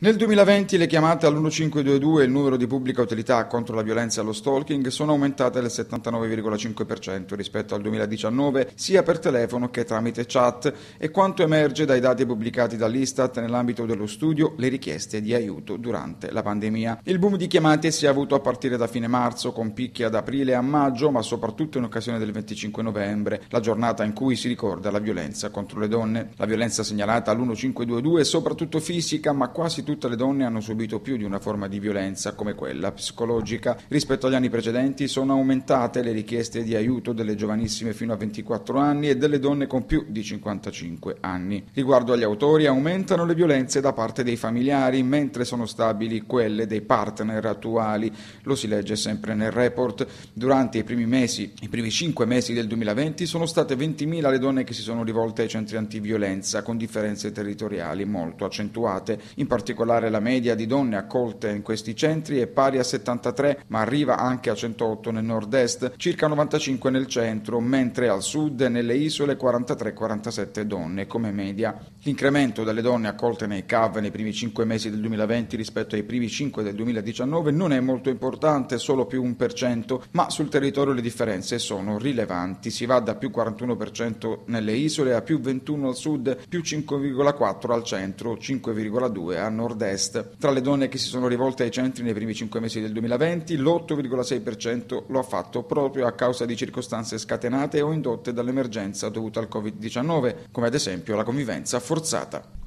Nel 2020 le chiamate all'1522 e il numero di pubblica utilità contro la violenza e lo stalking sono aumentate del 79,5% rispetto al 2019 sia per telefono che tramite chat e quanto emerge dai dati pubblicati dall'Istat nell'ambito dello studio le richieste di aiuto durante la pandemia. Il boom di chiamate si è avuto a partire da fine marzo con picchi ad aprile e a maggio ma soprattutto in occasione del 25 novembre, la giornata in cui si ricorda la violenza contro le donne. La violenza segnalata all'1522 è soprattutto fisica ma quasi tutte le donne hanno subito più di una forma di violenza come quella psicologica. Rispetto agli anni precedenti sono aumentate le richieste di aiuto delle giovanissime fino a 24 anni e delle donne con più di 55 anni. Riguardo agli autori aumentano le violenze da parte dei familiari, mentre sono stabili quelle dei partner attuali. Lo si legge sempre nel report. Durante i primi mesi, i primi 5 mesi del 2020 sono state 20.000 le donne che si sono rivolte ai centri antiviolenza con differenze territoriali molto accentuate. In particolare particolare la media di donne accolte in questi centri è pari a 73, ma arriva anche a 108 nel nord-est, circa 95 nel centro, mentre al sud nelle isole 43-47 donne come media. L'incremento delle donne accolte nei CAV nei primi 5 mesi del 2020 rispetto ai primi 5 del 2019 non è molto importante, solo più 1%, ma sul territorio le differenze sono rilevanti. Si va da più 41% nelle isole a più 21 al sud, più 5,4 al centro, 5,2 a nord nord-est. Tra le donne che si sono rivolte ai centri nei primi cinque mesi del 2020, l'8,6% lo ha fatto proprio a causa di circostanze scatenate o indotte dall'emergenza dovuta al Covid-19, come ad esempio la convivenza forzata.